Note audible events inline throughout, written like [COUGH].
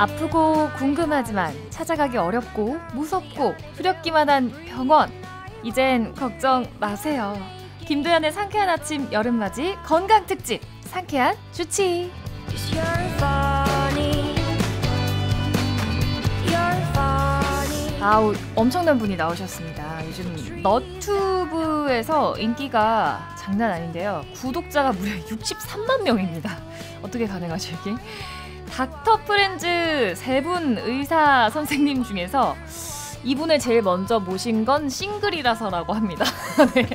아프고 궁금하지만 찾아가기 어렵고 무섭고 두렵기만 한 병원. 이젠 걱정 마세요. 김도연의 상쾌한 아침 여름맞이 건강 특집 상쾌한 주치. 아우 엄청난 분이 나오셨습니다. 요즘 너튜브에서 인기가 장난 아닌데요. 구독자가 무려 63만 명입니다. 어떻게 가능하죠 이게? 닥터 프렌즈 세 분 의사 선생님 중에서 이분을 제일 먼저 모신 건 싱글이라서라고 합니다. [LAUGHS] 네.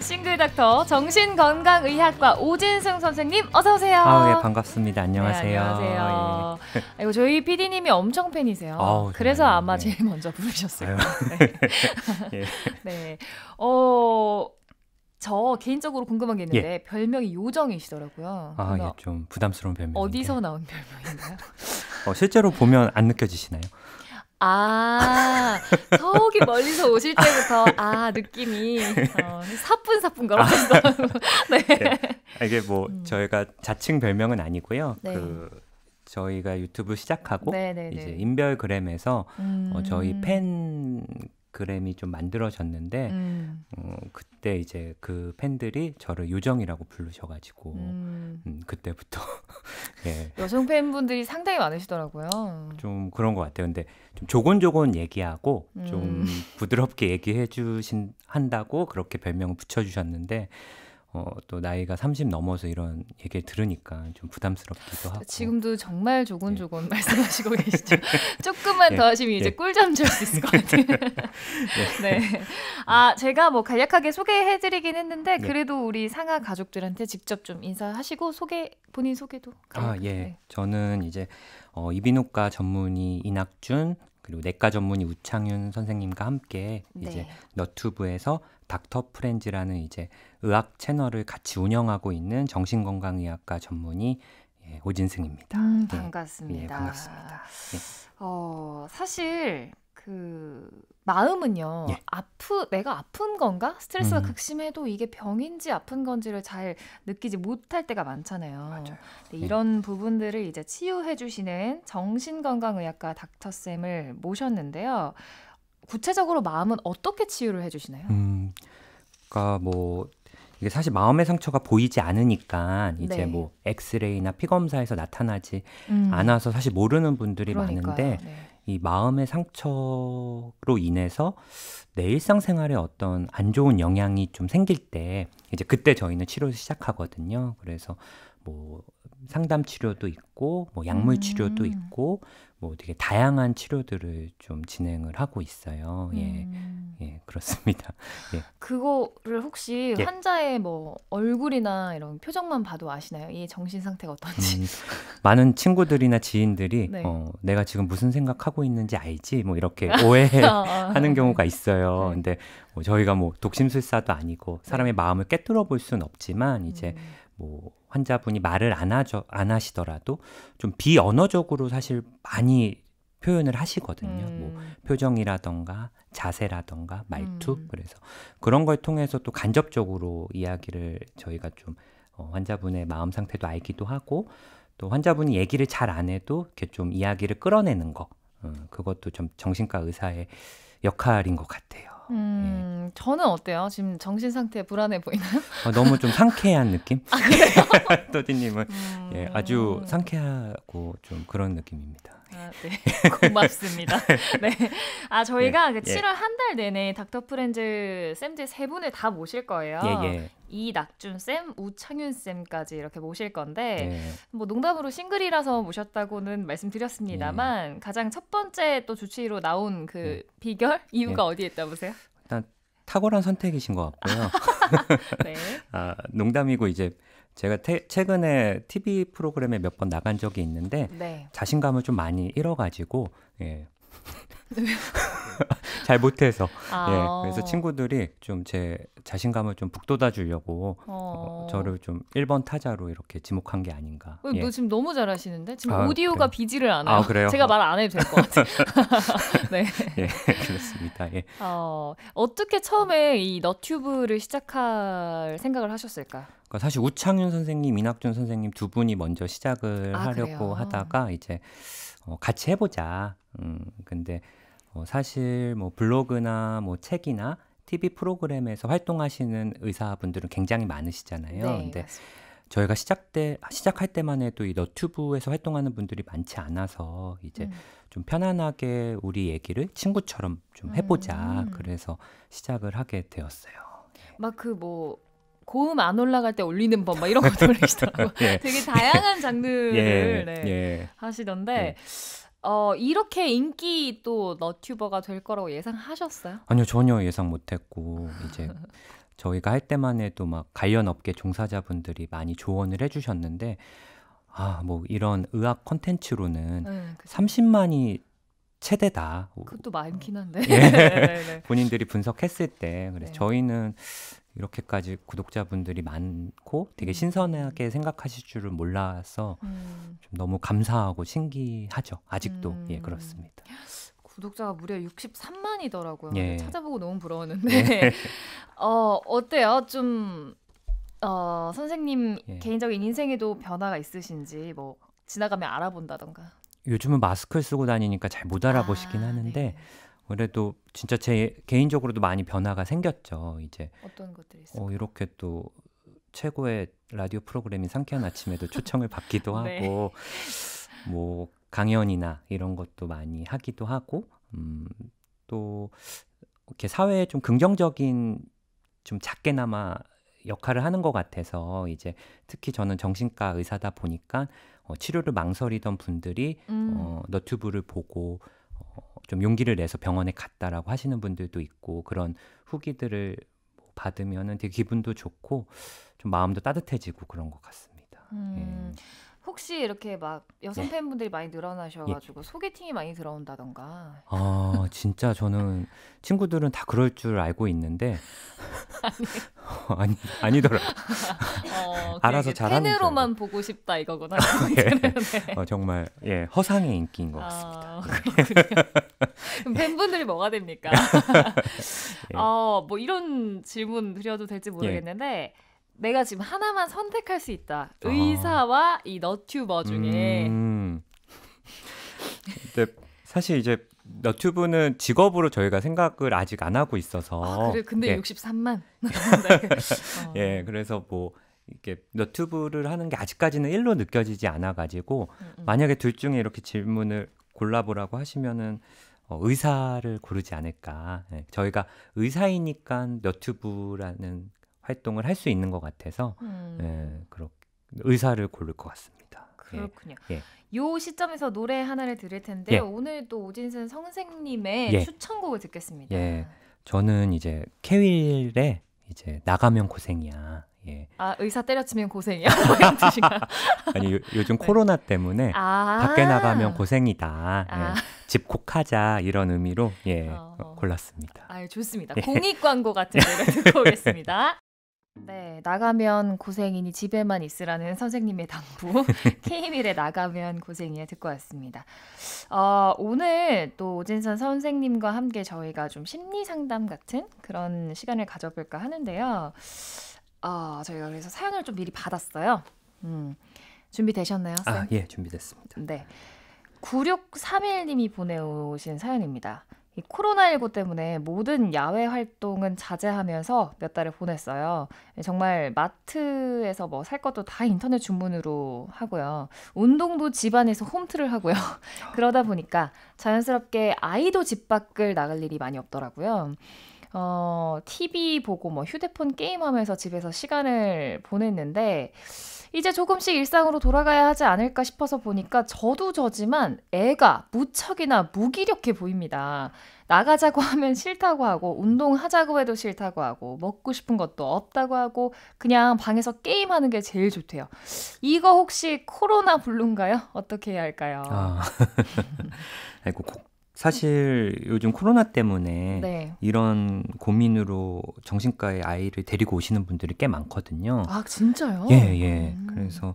싱글 닥터 정신건강의학과 오진승 선생님 어서 오세요. 아, 예, 반갑습니다. 안녕하세요. 네, 안녕하세요. 예. 아이고, 저희 PD님이 엄청 팬이세요. 아우, 그래서 아마 네. 제일 먼저 부르셨어 거예요. 네. [LAUGHS] 네. 어, 저 개인적으로 궁금한 게 예. 있는데 예. 별명이 요정이시더라고요. 아, 예, 좀 부담스러운 별명. 어디서 나온 별명인가요? 어, 실제로 보면 안 느껴지시나요? 아, 서욱이 멀리서 오실 때부터 아 느낌이 어, 사뿐사뿐가 아. 보셨 [LAUGHS] 네. 네. 아, 이게 뭐 음. 저희가 자칭 별명은 아니고요. 네. 그 저희가 유튜브 시작하고 네네네. 네, 네. 이제 인별그램에서 음. 어, 저희 음. 팬 그램이좀 만들어졌는데 음. 어, 그때 이제 그 팬들이 저를 요정이라고 부르셔가지고 음. 음, 그때부터 [LAUGHS] 예. 여성 팬분들이 상당히 많으시더라고요. 좀 그런 것 같아요. 근데 좀 조곤조곤 얘기하고 좀 음. 부드럽게 얘기해 주신 한다고 그렇게 별명을 붙여주셨는데 어, 또 나이가 30 넘어서 이런 얘기를 들으니까 좀 부담스럽기도 하고 지금도 정말 조곤조곤 네. 말씀하시고 [LAUGHS] 계시죠. 조금만 네. 더 하시면 이제 네. 꿀잠 줄수 있을 것 [LAUGHS] 같아요. 네. [LAUGHS] 네. 네. 아 제가 뭐 간략하게 소개해드리긴 했는데 네. 그래도 우리 상하 가족들한테 직접 좀 인사하시고 소개 본인 소개도. 아 예. 저는 이제 어, 이비인후과 전문의 이낙준 그리고 내과 전문의 우창윤 선생님과 함께 네. 이제 너튜브에서 닥터 프렌즈라는 이제 의학 채널을 같이 운영하고 있는 정신건강의학과 전문의 예, 오진승입니다. 음, 예. 반갑습니다. 예, 예, 반갑습니다. 어, 사실 그 마음은요. 예. 아프 내가 아픈 건가? 스트레스가 음. 극심해도 이게 병인지 아픈 건지를 잘 느끼지 못할 때가 많잖아요. 네, 이런 예. 부분들을 이제 치유해 주시는 정신건강의학과 닥터 쌤을 모셨는데요. 구체적으로 마음은 어떻게 치유를 해 주시나요? 음. 그러니까 뭐 이게 사실 마음의 상처가 보이지 않으니까 이제 네. 뭐 엑스레이나 피검사에서 나타나지 음. 않아서 사실 모르는 분들이 그러니까요. 많은데 네. 이 마음의 상처로 인해서 내 일상생활에 어떤 안 좋은 영향이 좀 생길 때 이제 그때 저희는 치료를 시작하거든요. 그래서 뭐 상담 치료도 있고 뭐 약물 치료도 음. 있고 뭐 되게 다양한 치료들을 좀 진행을 하고 있어요. 예. 음. 예. 예, 그렇습니다. [LAUGHS] 예. 그거를 혹시 예. 환자의 뭐 얼굴이나 이런 표정만 봐도 아시나요? 이 정신 상태가 어떤지. 음, 많은 친구들이나 지인들이 네. 어, 내가 지금 무슨 생각하고 있는지 알지? 뭐 이렇게 [LAUGHS] 어, 오해하는 어, 어. [LAUGHS] 경우가 있어요. 네. 근데 뭐 저희가 뭐 독심술사도 아니고 사람의 마음을 깨뜨려 볼 수는 없지만 이제 음. 뭐 환자분이 말을 안, 하죠, 안 하시더라도 좀 비언어적으로 사실 많이 표현을 하시거든요. 음. 뭐 표정이라던가 자세라던가 말투. 음. 그래서 그런 걸 통해서 또 간접적으로 이야기를 저희가 좀 어, 환자분의 마음 상태도 알기도 하고 또 환자분이 얘기를 잘 안 해도 이렇게 좀 이야기를 끌어내는 거. 음, 그것도 좀 정신과 의사의 역할인 것 같아요. 음, 예. 저는 어때요? 지금 정신 상태 불안해 보이나요? [LAUGHS] 아, 너무 좀 상쾌한 느낌? 아, 그래요? [LAUGHS] 또디님은 음... 예, 아주 상쾌하고 좀 그런 느낌입니다. 아, 네. [LAUGHS] 고맙습니다. 네. 아, 저희가 예, 그 7월 예. 한달 내내 닥터 프렌즈 쌤들 세 분을 다 모실 거예요. 예, 예. 이낙준 쌤, 우창윤 쌤까지 이렇게 모실 건데 예. 뭐 농담으로 싱글이라서 모셨다고는 말씀드렸습니다만 예. 가장 첫 번째 또 주치의로 나온 그 예. 비결 이유가 어디에 있다 보세요? 일단 탁월한 선택이신 것 같고요. [LAUGHS] 네. 아, 농담이고 이제 제가 태, 최근에 TV 프로그램에 몇 번 나간 적이 있는데 네. 자신감을 좀 많이 잃어가지고 예. [LAUGHS] 잘 못해서 아~ 예 그래서 친구들이 좀 제 자신감을 좀 북돋아 주려고 어. 어, 저를 좀 1번 타자로 이렇게 지목한 게 아닌가 어, 예. 너 지금 너무 잘하시는데 지금 아, 오디오가 그래 비지를 않아요 아, 그래요? 제가 말 안 해도 될 것 같아요 [LAUGHS] 네 예, 그렇습니다 예. 어, 어떻게 처음에 이 너튜브를 시작할 생각을 하셨을까 까 그러니까 사실 우창윤 선생님, 이낙준 선생님 두 분이 먼저 시작을 아, 하려고 그래요? 하다가 이제 어, 같이 해보자. 음, 근데 어, 사실 뭐 블로그나 뭐 책이나 TV 프로그램에서 활동하시는 의사분들은 굉장히 많으시잖아요. 네, 근데 맞습니다. 저희가 시작 때 시작할 때만 해도 이 너튜브에서 활동하는 분들이 많지 않아서 이제 음. 좀 편안하게 우리 얘기를 친구처럼 좀 해보자 음. 그래서 시작을 하게 되었어요. 네. 막 그 뭐 고음 안 올라갈 때 올리는 법 막 이런 것도 올리시더라고 [LAUGHS] 예. 되게 다양한 예. 장르를 예. 네, 예. 하시던데 예. 어, 이렇게 인기 또 너튜버가 될 거라고 예상하셨어요? 아니요, 전혀 예상 못 했고, 이제 [LAUGHS] 저희가 할 때만 해도 막 관련 업계 종사자분들이 많이 조언을 해주셨는데, 아, 뭐 이런 의학 컨텐츠로는 네, 30만이 최대다. 그것도 많긴 한데. 예. [LAUGHS] 네, 네. 본인들이 분석했을 때. 그래서 네. 저희는 이렇게까지 구독자분들이 많고 되게 음. 신선하게 생각하실 줄은 몰라서 음. 좀 너무 감사하고 신기하죠. 아직도 예, 음. 예 그렇습니다. 구독자가 무려 63만이더라고요. 예. 찾아보고 너무 부러웠는데 네. [LAUGHS] [LAUGHS] 어 어때요? 좀 어, 선생님 예. 개인적인 인생에도 변화가 있으신지 뭐 지나가면 알아본다던가. 요즘은 마스크를 쓰고 다니니까 잘못 아, 알아보시긴 아, 하는데 네. 그래도 진짜 제 개인적으로도 많이 변화가 생겼죠. 이제 어떤 것들이 있어요? 어, 이렇게 또 최고의 라디오 프로그램인 상쾌한 아침에도 초청을 받기도 [LAUGHS] 네. 하고 뭐 강연이나 이런 것도 많이 하기도 하고 음, 또 이렇게 사회에 좀 긍정적인 좀 작게나마 역할을 하는 것 같아서 이제 특히 저는 정신과 의사다 보니까 어, 치료를 망설이던 분들이 음. 어, 너튜브를 보고 어, 좀 용기를 내서 병원에 갔다라고 하시는 분들도 있고 그런 후기들을 뭐 받으면은 되게 기분도 좋고 좀 마음도 따뜻해지고 그런 것 같습니다. 음, 예. 혹시 이렇게 막 여성 네. 팬분들이 많이 늘어나셔가지고 예. 소개팅이 많이 들어온다던가. 아 진짜 저는 친구들은 다 그럴 줄 알고 있는데 [LAUGHS] 아니 아니더라. 어, 알아서 잘하는 팬으로만 줄 보고 싶다 이거구나. [LAUGHS] 예. [LAUGHS] 네. 어, 정말 예 허상의 인기인 것 같습니다. 아, 예. 예. 그럼 팬분들이 뭐가 됩니까? 예. 어뭐 이런 질문 드려도 될지 모르겠는데. 예. 내가 지금 하나만 선택할 수 있다. 아. 의사와 아. 이 너튜버 중에. 음. 근데 사실 이제 너튜브는 직업으로 저희가 생각을 아직 안 하고 있어서. 아, 그래. 근데 예. 63만. [LAUGHS] 어. 예, 그래서 뭐 이렇게 너튜브를 하는 게 아직까지는 일로 느껴지지 않아 가지고 음, 음. 만약에 둘 중에 이렇게 질문을 골라보라고 하시면은 어, 의사를 고르지 않을까. 예. 저희가 의사이니까 너튜브라는 활동을 할 수 있는 것 같아서 음. 예, 그렇 의사를 고를 것 같습니다. 예. 그렇군요. 예. 요 시점에서 노래 하나를 들을 텐데 예. 오늘 또 오진순 선생님의 예. 추천곡을 듣겠습니다. 예. 저는 이제 케윌의 이제 나가면 고생이야. 예. 아 의사 때려치면 고생이야. [LAUGHS] 뭐 [LAUGHS] 아니 요, 즘 네. 코로나 때문에 아~ 밖에 나가면 고생이다. 예. 아~ 예. 집콕하자 이런 의미로 예 어, 어. 골랐습니다. 아 좋습니다. 예. 공익 광고 같은 노래 듣고 오겠습니다. [LAUGHS] 네, 나가면 고생이니 집에만 있으라는 선생님의 당부. [LAUGHS] 케이밀에 나가면 고생이야 듣고 왔습니다. 어, 오늘 또 오진선 선생님과 함께 저희가 좀 심리 상담 같은 그런 시간을 가져볼까 하는데요. 어, 저희가 그래서 사연을 좀 미리 받았어요. 음, 준비되셨나요? 쌤? 아, 예, 준비됐습니다. 네. 9631님이 보내오신 사연입니다. 코로나19 때문에 모든 야외 활동은 자제하면서 몇 달을 보냈어요. 예, 정말 마트에서 뭐 살 것도 다 인터넷 주문으로 하고요. 운동도 집안에서 홈트를 하고요. [LAUGHS] 그러다 보니까 자연스럽게 아이도 집 밖을 나갈 일이 많이 없더라고요. 어, TV 보고 뭐 휴대폰 게임하면서 집에서 시간을 보냈는데 이제 조금씩 일상으로 돌아가야 하지 않을까 싶어서 보니까 저도 저지만 애가 무척이나 무기력해 보입니다. 나가자고 하면 싫다고 하고, 운동하자고 해도 싫다고 하고, 먹고 싶은 것도 없다고 하고, 그냥 방에서 게임하는 게 제일 좋대요. 이거 혹시 코로나 블루인가요? 어떻게 해야 할까요? 아, [LAUGHS] 아이고, 사실 요즘 코로나 때문에 네. 이런 고민으로 정신과에 아이를 데리고 오시는 분들이 꽤 많거든요. 아, 진짜요? 예, 예. 음. 그래서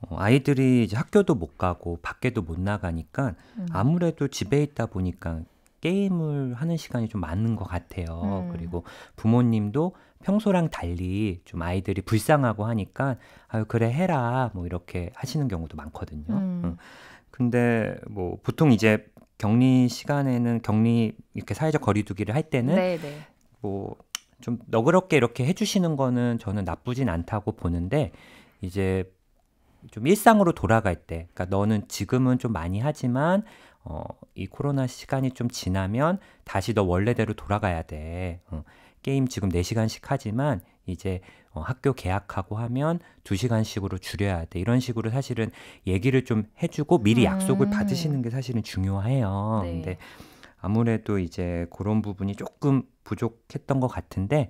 어, 아이들이 이제 학교도 못 가고 밖에도 못 나가니까 음. 아무래도 집에 있다 보니까 게임을 하는 시간이 좀 많은 것 같아요. 음. 그리고 부모님도 평소랑 달리 좀 아이들이 불쌍하고 하니까 아유 그래 해라 뭐 이렇게 하시는 경우도 많거든요. 음. 근데 뭐 보통 이제 격리 시간에는 격리 이렇게 사회적 거리두기를 할 때는 네, 네. 뭐. 좀 너그럽게 이렇게 해주시는 거는 저는 나쁘진 않다고 보는데 이제 좀 일상으로 돌아갈 때, 그러니까 너는 지금은 좀 많이 하지만 어, 이 코로나 시간이 좀 지나면 다시 너 원래대로 돌아가야 돼. 어, 게임 지금 4시간씩 하지만 이제 어, 학교 개학하고 하면 2시간씩으로 줄여야 돼. 이런 식으로 사실은 얘기를 좀 해주고 미리 약속을 음. 받으시는 게 사실은 중요해요. 네. 근데 아무래도 이제 그런 부분이 조금 부족했던 것 같은데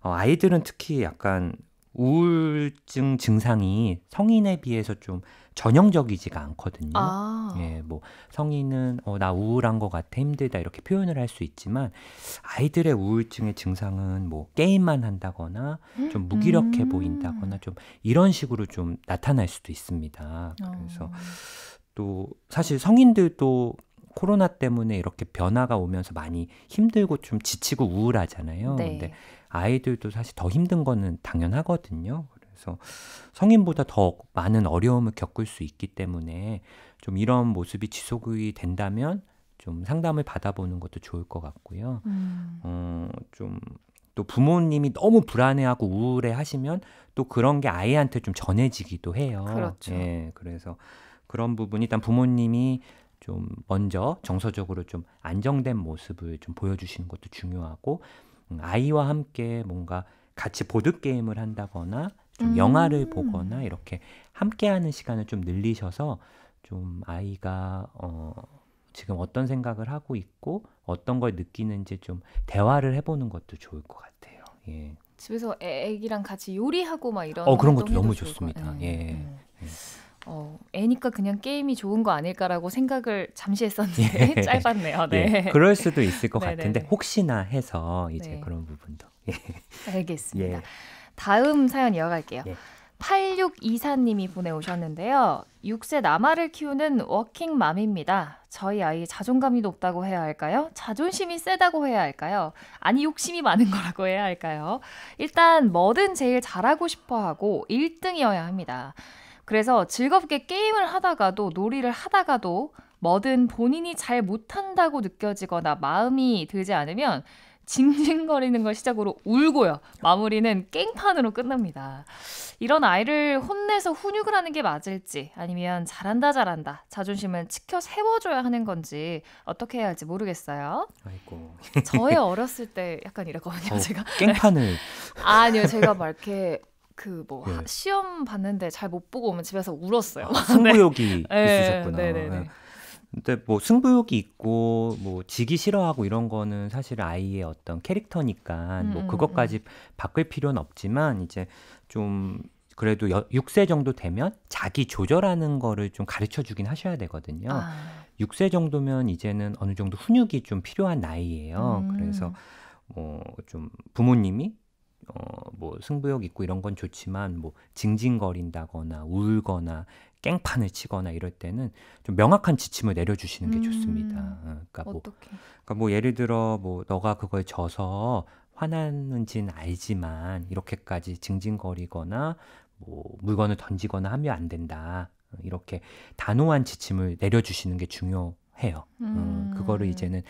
어, 아이들은 특히 약간 우울증 증상이 성인에 비해서 좀 전형적이지가 않거든요. 아. 예, 뭐 성인은 어, 나 우울한 것 같아 힘들다 이렇게 표현을 할 수 있지만 아이들의 우울증의 증상은 뭐 게임만 한다거나 좀 무기력해 음. 보인다거나 좀 이런 식으로 좀 나타날 수도 있습니다. 어. 그래서 어. 또 사실 성인들도 코로나 때문에 이렇게 변화가 오면서 많이 힘들고 좀 지치고 우울하잖아요. 네. 근데 아이들도 사실 더 힘든 거는 당연하거든요. 그래서 성인보다 더 많은 어려움을 겪을 수 있기 때문에 좀 이런 모습이 지속이 된다면 좀 상담을 받아보는 것도 좋을 것 같고요. 음. 어, 좀 또 부모님이 너무 불안해하고 우울해 하시면 또 그런 게 아이한테 좀 전해지기도 해요. 그렇죠. 예, 그래서 그런 부분 이 일단 부모님이 좀 먼저 정서적으로 좀 안정된 모습을 좀 보여주시는 것도 중요하고 음, 아이와 함께 뭔가 같이 보드 게임을 한다거나 좀 음. 영화를 보거나 이렇게 함께하는 시간을 좀 늘리셔서 좀 아이가 어 지금 어떤 생각을 하고 있고 어떤 걸 느끼는지 좀 대화를 해보는 것도 좋을 것 같아요. 예. 집에서 애기랑 같이 요리하고 막 이런. 어 그런 것도 너무 좋습니다. 예. 네. 예. 음. 어, 애니까 그냥 게임이 좋은 거 아닐까라고 생각을 잠시 했었는데 예. [LAUGHS] 짧았네요. 예. 네. 예, 그럴 수도 있을 것 네, 네. 같은데 혹시나 해서 이제 네. 그런 부분도. 예. 알겠습니다. 예. 다음 사연 이어갈게요. 예. 8624님이 보내오셨는데요. 6세 남아를 키우는 워킹맘입니다. 저희 아이 자존감이 높다고 해야 할까요? 자존심이 세다고 해야 할까요? 아니, 욕심이 많은 거라고 해야 할까요? 일단, 뭐든 제일 잘하고 싶어 하고 1등이어야 합니다. 그래서 즐겁게 게임을 하다가도 놀이를 하다가도 뭐든 본인이 잘 못한다고 느껴지거나 마음이 들지 않으면 징징거리는 걸 시작으로 울고요. 마무리는 깽판으로 끝납니다. 이런 아이를 혼내서 훈육을 하는 게 맞을지 아니면 잘한다 잘한다 자존심을 치켜 세워줘야 하는 건지 어떻게 해야 할지 모르겠어요. 아이고. 저의 [LAUGHS] 어렸을 때 약간 이랬거든요. 어, 제가 깽판을 [LAUGHS] 아니요 제가 막 이렇게 그뭐 네. 시험 봤는데 잘 못 보고 오면 집에서 울었어요. 아, 성욕이 [LAUGHS] 네. 있으셨구나. 네, 네, 네. 네. 근데 뭐 승부욕이 있고 뭐 지기 싫어하고 이런 거는 사실 아이의 어떤 캐릭터니까 음, 뭐 음, 그것까지 음. 바꿀 필요는 없지만 이제 좀 그래도 여, 6세 정도 되면 자기 조절하는 거를 좀 가르쳐 주긴 하셔야 되거든요. 아. 6세 정도면 이제는 어느 정도 훈육이 좀 필요한 나이예요. 음. 그래서 뭐 뭐좀 부모님이 어, 뭐 승부욕 있고 이런 건 좋지만 뭐 징징거린다거나 울거나 깽판을 치거나 이럴 때는 좀 명확한 지침을 내려주시는 게 좋습니다. 음, 어, 그러니까 뭐, 그러니까 뭐 예를 들어 뭐 너가 그걸 져서 화났는지는 알지만 이렇게까지 징징거리거나 뭐 물건을 던지거나 하면 안 된다. 어, 이렇게 단호한 지침을 내려주시는 게 중요해요. 어, 음. 음, 그거를 이제는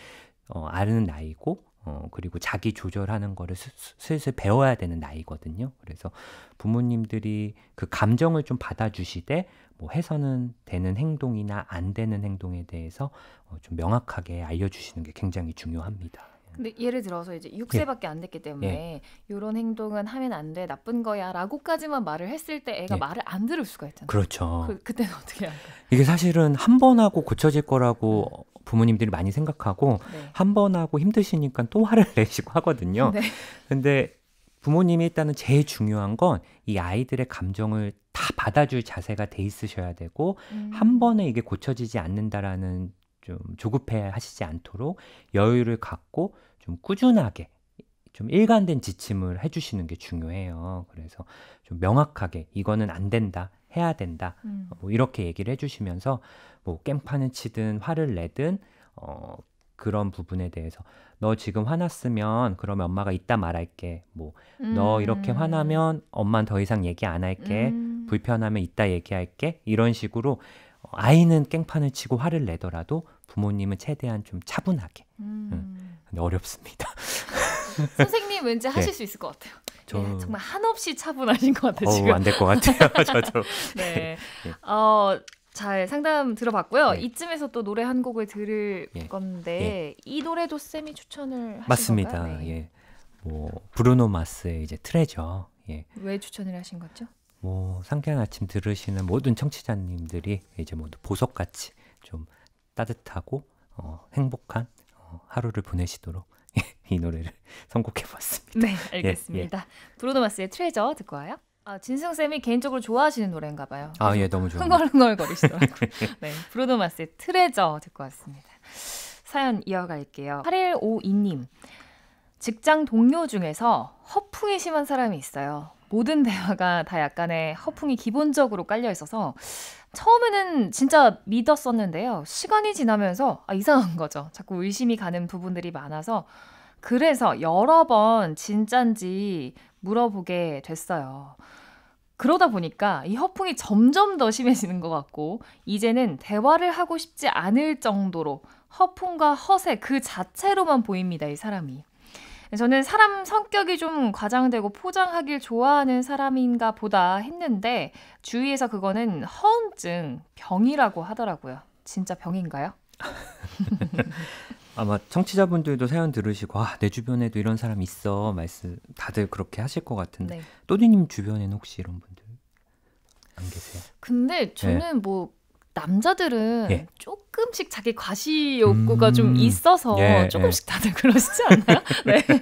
어, 아는 나이고 어, 그리고 자기 조절하는 거를 슬슬 배워야 되는 나이거든요. 그래서 부모님들이 그 감정을 좀 받아주시되 뭐 해서는 되는 행동이나 안 되는 행동에 대해서 어, 좀 명확하게 알려주시는 게 굉장히 중요합니다. 근데 예를 들어서 이제 6세밖에 예. 안 됐기 때문에 예. 이런 행동은 하면 안 돼, 나쁜 거야라고까지만 말을 했을 때 애가 예. 말을 안 들을 수가 있잖아요. 그렇죠. 그, 그때는 어떻게 해요? 이게 사실은 한 번 하고 고쳐질 거라고 음. 부모님들이 많이 생각하고 네. 한번 하고 힘드시니까 또 화를 [LAUGHS] 내시고 하거든요. 네. 근데 부모님이 일단은 제일 중요한 건 이 아이들의 감정을 다 받아줄 자세가 돼 있으셔야 되고 음. 한 번에 이게 고쳐지지 않는다라는 좀 조급해 하시지 않도록 여유를 갖고 좀 꾸준하게 좀 일관된 지침을 해주시는 게 중요해요. 그래서 좀 명확하게 이거는 안 된다. 해야 된다. 음. 뭐 이렇게 얘기를 해주시면서 뭐 깽판을 치든 화를 내든 어, 그런 부분에 대해서 너 지금 화났으면 그러면 엄마가 이따 말할게. 뭐너 음. 이렇게 화나면 엄만 더 이상 얘기 안 할게. 음. 불편하면 이따 얘기할게. 이런 식으로 아이는 깽판을 치고 화를 내더라도 부모님은 최대한 좀 차분하게. 음. 근데 어렵습니다. [LAUGHS] [LAUGHS] 선생님 왠지 하실 네. 수 있을 것 같아요. 예, 저... 예, 정말 한없이 차분하신 것 같아요. 지금 안될 것 같아요. [LAUGHS] [LAUGHS] 저도. 네. 예. 어, 잘 상담 들어봤고요. 네. 이쯤에서 또 노래 한 곡을 들을 예. 건데 예. 이 노래도 쌤이 추천을 맞습니다. 네. 예. 뭐 브루노 마스의 이제 트레저. 예. 왜 추천을 하신 거죠? 뭐 상쾌한 아침 들으시는 모든 청취자님들이 이제 모두 보석같이 좀 따뜻하고 어, 행복한 어, 하루를 보내시도록 [LAUGHS] 이 노래를 [LAUGHS] 선곡해봤습니다. 네, [LAUGHS] 예, 알겠습니다. 예, 예. 브루노마스의 트레저 듣고 와요. 아, 진승 쌤이 개인적으로 좋아하시는 노래인가 봐요. 아, 예, 너무 좋아요. 흥얼흥얼거리시더라고요. 네, 브루노마스의 트레저 듣고 왔습니다. 사연 이어갈게요. 8152님. 직장 동료 중에서 허풍이 심한 사람이 있어요. 모든 대화가 다 약간의 허풍이 기본적으로 깔려 있어서 처음에는 진짜 믿었었는데요. 시간이 지나면서 아, 이상한 [LAUGHS] 거죠. 자꾸 의심이 가는 부분들이 많아서 그래서 여러 번 진짠지 물어보게 됐어요. 그러다 보니까 이 허풍이 점점 더 심해지는 것 같고 이제는 대화를 하고 싶지 않을 정도로 허풍과 허세 그 자체로만 보입니다. 이 사람이. 저는 사람 성격이 좀 과장되고 포장하길 좋아하는 사람인가 보다 했는데 주위에서 그거는 허언증 병이라고 하더라고요. 진짜 병인가요? [LAUGHS] 아마 청취자분들도 사연 들으시고 아, 내 주변에도 이런 사람 있어 말씀 다들 그렇게 하실 것 같은데 네. 또디님 주변에는 혹시 이런 분들 안 계세요? 근데 저는 네. 뭐 남자들은 예. 조금 조금씩 자기 과시 욕구가 음... 좀 있어서 예, 예, 조금씩 다들 [LAUGHS] 그러시지 않나요? [LAUGHS] 네. 네.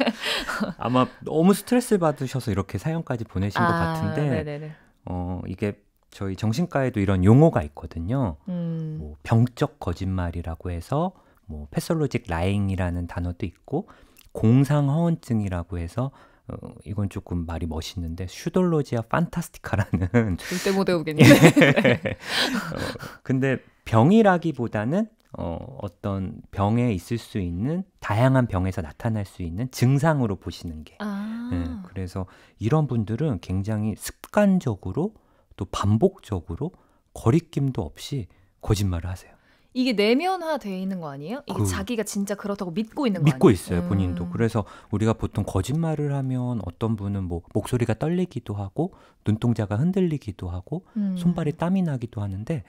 아마 너무 스트레스 를 받으셔서 이렇게 사연까지 보내신 아, 것 같은데 네네네. 어, 이게 저희 정신과에도 이런 용어가 있거든요. 음. 뭐 병적 거짓말이라고 해서 뭐 패솔로직 라잉이라는 단어도 있고 공상허언증이라고 해서 어, 이건 조금 말이 멋있는데 슈돌로지아 판타스티카라는 절대 못 [LAUGHS] 외우겠네요. 예. 어, 근데 병이라기보다는 어, 어떤 병에 있을 수 있는 다양한 병에서 나타날 수 있는 증상으로 보시는 게. 아. 네, 그래서 이런 분들은 굉장히 습관적으로 또 반복적으로 거리낌도 없이 거짓말을 하세요. 이게 내면화되어 있는 거 아니에요? 이게 그, 자기가 진짜 그렇다고 믿고 있는 거 믿고 아니에요? 있어요, 본인도. 음. 그래서 우리가 보통 거짓말을 하면 어떤 분은 뭐 목소리가 떨리기도 하고 눈동자가 흔들리기도 하고 음. 손발이 땀이 나기도 하는데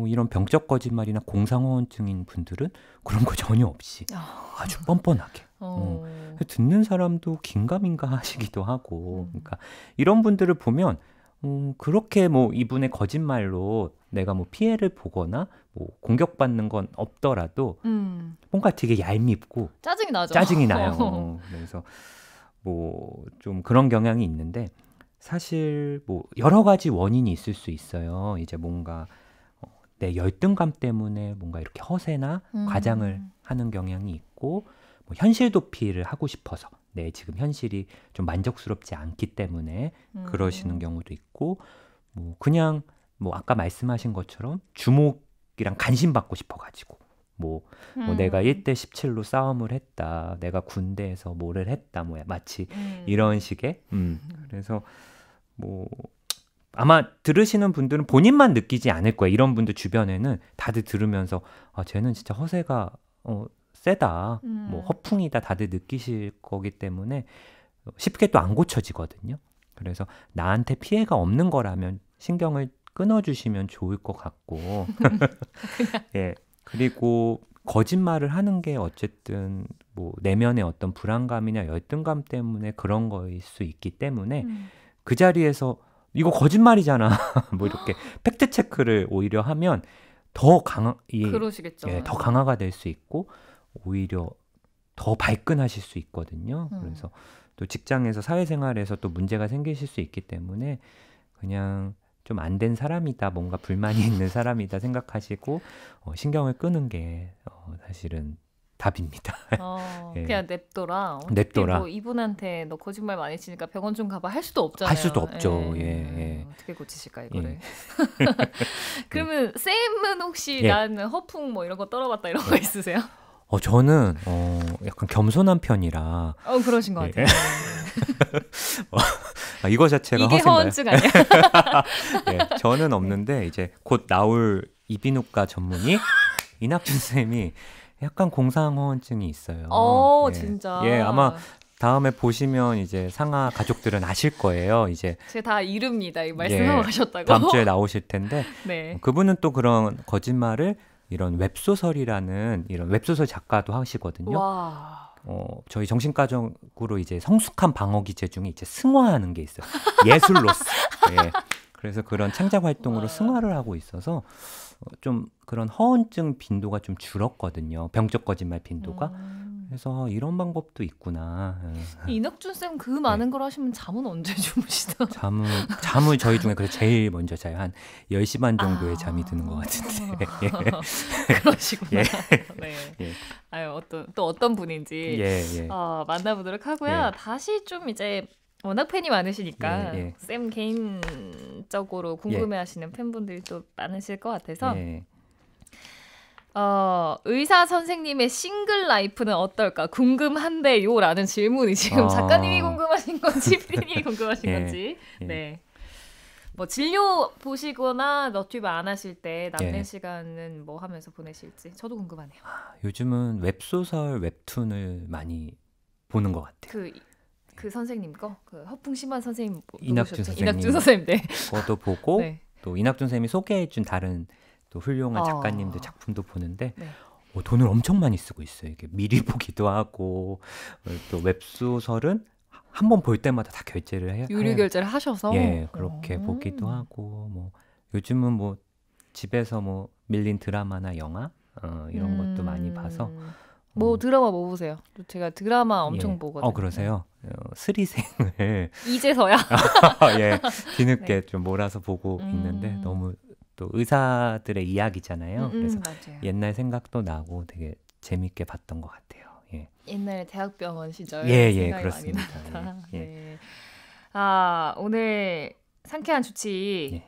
어, 이런 병적 거짓말이나 공상호언증인 분들은 그런 거 전혀 없이 아. 아주 뻔뻔하게 어. 어. 듣는 사람도 긴가민가 하시기도 하고 음. 그러니까 이런 분들을 보면 음, 그렇게 뭐 이분의 거짓말로 내가 뭐 피해를 보거나 뭐 공격받는 건 없더라도 음. 뭔가 되게 얄밉고 짜증이 나죠. 짜증이 [LAUGHS] 나요. 그래서 뭐 좀 그런 경향이 있는데 사실 뭐 여러 가지 원인이 있을 수 있어요. 이제 뭔가 내 네, 열등감 때문에 뭔가 이렇게 허세나 음. 과장을 하는 경향이 있고 뭐 현실 도피를 하고 싶어서 내 네, 지금 현실이 좀 만족스럽지 않기 때문에 음. 그러시는 경우도 있고 뭐 그냥 뭐 아까 말씀하신 것처럼 주목이랑 관심 받고 싶어 가지고 뭐, 뭐, 음. 내가 1대 17로 싸움을 했다. 내가 군대에서 뭐를 했다. 뭐야 마치 음. 이런 식의 음. 음. 그래서 뭐 아마 들으시는 분들은 본인만 느끼지 않을 거예요. 이런 분들 주변에는 다들 들으면서 아, 쟤는 진짜 허세가 어, 세다, 음. 뭐 허풍이다 다들 느끼실 거기 때문에 쉽게 또 안 고쳐지거든요. 그래서 나한테 피해가 없는 거라면 신경을 끊어주시면 좋을 것 같고, [LAUGHS] 예 그리고 거짓말을 하는 게 어쨌든 뭐 내면의 어떤 불안감이나 열등감 때문에 그런 거일 수 있기 때문에 음. 그 자리에서 이거 거짓말이잖아. [LAUGHS] 뭐 이렇게 [GASPS] 팩트 체크를 오히려 하면 더 강화 예, 그러시겠죠. 예, 더 강화가 될 수 있고 오히려 더 발끈하실 수 있거든요. 음. 그래서 또 직장에서 사회생활에서 또 문제가 생기실 수 있기 때문에 그냥 좀 안 된 사람이다, 뭔가 불만이 [LAUGHS] 있는 사람이다 생각하시고 어, 신경을 끄는 게 어, 사실은 답입니다. 어, [LAUGHS] 예. 그냥 냅둬라. 냅둬라. 뭐 이분한테 너 거짓말 많이 치니까 병원 좀 가봐 할 수도 없잖아요. 할 수도 없죠. 예. 예. 예. 어떻게 고치실까 예. 이거를. [LAUGHS] 네. 그러면 쌤은 혹시 나는 허풍 뭐 이런 거 떨어봤다 이런 거 있으세요? 어 저는 어 약간 겸손한 편이라. 어 그러신 것 같아요. [LAUGHS] 어, 아, 이거 자체가 이게 허언증 아니야? 예, 저는 없는데 이제 곧 나올 이비인후과 전문의 이낙준 쌤이 약간 공상호흡증이 있어요. 어, 예. 진짜. 예, 아마 다음에 보시면 이제 상하 가족들은 아실 거예요. 이제 제가 다 이릅니다. 이말씀하셨다고 예, 다음 주에 나오실 텐데. [LAUGHS] 네. 그분은 또 그런 거짓말을 이런 웹소설이라는 이런 웹소설 작가도 하시거든요. 와. 어, 저희 정신과적으로 이제 성숙한 방어 기제 중에 이제 승화하는 게 있어요. 예술로서. 예. 그래서 그런 창작 활동으로 와. 승화를 하고 있어서 어, 좀 그런 허언증 빈도가 좀 줄었거든요. 병적 거짓말 빈도가. 음. 그래서 이런 방법도 있구나. 예. 이낙준 쌤 그 많은 네. 걸 하시면 잠은 언제 주무시죠 [LAUGHS] 잠을 잠을 저희 중에 그래서 제일 먼저 자요. 한 10시 반 정도에 아. 잠이 드는 것 같은데. 예. [LAUGHS] [LAUGHS] 그러시구나. 예. 네. 예. 아유, 어떤 또 어떤 분인지 예, 예. 어, 만나보도록 하고요. 예. 다시 좀 이제 워낙 팬이 많으시니까 예, 예. 쌤 개인적으로 예. 궁금해하시는 팬분들이또 많으실 것 같아서 예. 어, 의사 선생님의 싱글 라이프는 어떨까 궁금한데요라는 질문이 지금 아... 작가님이 궁금하신 건지 [LAUGHS] 피디님이 궁금하신 예, 건지 네. 뭐 진료 보시거나 너튜브 안 하실 때 남는 예. 시간은 뭐 하면서 보내실지 저도 궁금하네요. 아, 요즘은 웹소설 웹툰을 많이 보는 것 같아요. 그그 선생님 거, 그 허풍 심한 선생님 뭐 이낙준 선생님, 이낙준 선생님 네. 그것도 보고 [LAUGHS] 네. 또 이낙준 선생님이 소개해준 다른 또 훌륭한 아. 작가님들 아. 작품도 보는데 네. 어, 돈을 엄청 많이 쓰고 있어요. 이게 미리 [LAUGHS] 보기도 하고 또 웹소설은 한번 볼 때마다 다 결제를 해요. 유료 결제를 하셔서 예 그렇게 음. 보기도 하고 뭐 요즘은 뭐 집에서 뭐 밀린 드라마나 영화 어, 이런 음. 것도 많이 봐서. 음. 뭐 드라마 뭐 보세요? 제가 드라마 예. 엄청 예. 보거든요. 어 그러세요? 어, 스리생을 [LAUGHS] 이제서야 [LAUGHS] 예 뒤늦게 네. 좀 몰아서 보고 음... 있는데 너무 또 의사들의 이야기잖아요. 음, 음 그래서 맞아요. 옛날 생각도 나고 되게 재밌게 봤던 것 같아요. 예. 옛날 대학병원 시절 예, 예, 그렇습니다. 예, 예. 네. 아 오늘 상쾌한 조치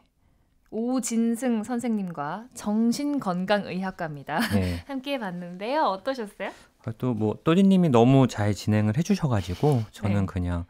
오진승 선생님과 정신건강의학과입니다. 네. [LAUGHS] 함께 봤는데요. 어떠셨어요? 아, 또뭐 또디님이 너무 잘 진행을 해주셔가지고 저는 네. 그냥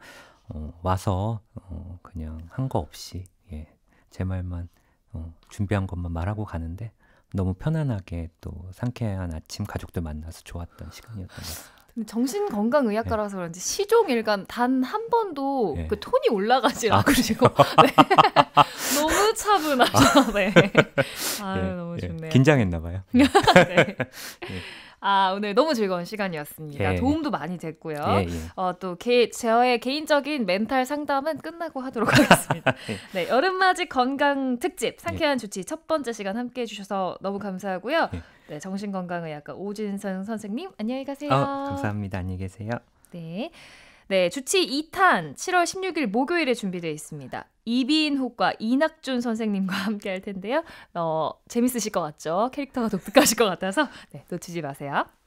어, 와서 어, 그냥 한 거 없이 예, 제 말만 어, 준비한 것만 말하고 가는데 너무 편안하게 또 상쾌한 아침 가족들 만나서 좋았던 시간이었던 것 같습니다. 정신건강의학과라서 그런지 시종일관 단 한 번도 네. 그 톤이 올라가지 아, 않으시고 아, [LAUGHS] 네. [LAUGHS] 너무 차분하 아. [LAUGHS] 네. 아유, 네, 예, 너무 예. 좋네요. 긴장했나 봐요. [LAUGHS] 네. 예. 아, 오늘 너무 즐거운 시간이었습니다. 예. 도움도 많이 됐고요. 예, 예. 어, 또제어의 개인적인 멘탈 상담은 끝나고 하도록 하겠습니다. [LAUGHS] 네, 여름맞이 건강 특집 상쾌한 주치 첫 번째 시간 함께 해주셔서 너무 감사하고요. 네, 정신건강의학과 오진선 선생님 안녕히 가세요. 어, 감사합니다. 안녕히 계세요. 네. 네, 주치 2탄 7월 16일 목요일에 준비되어 있습니다. 이비인후과 이낙준 선생님과 [LAUGHS] 함께 할 텐데요. 어, 재밌으실 것 같죠? 캐릭터가 독특하실 것 같아서 네, 놓치지 마세요.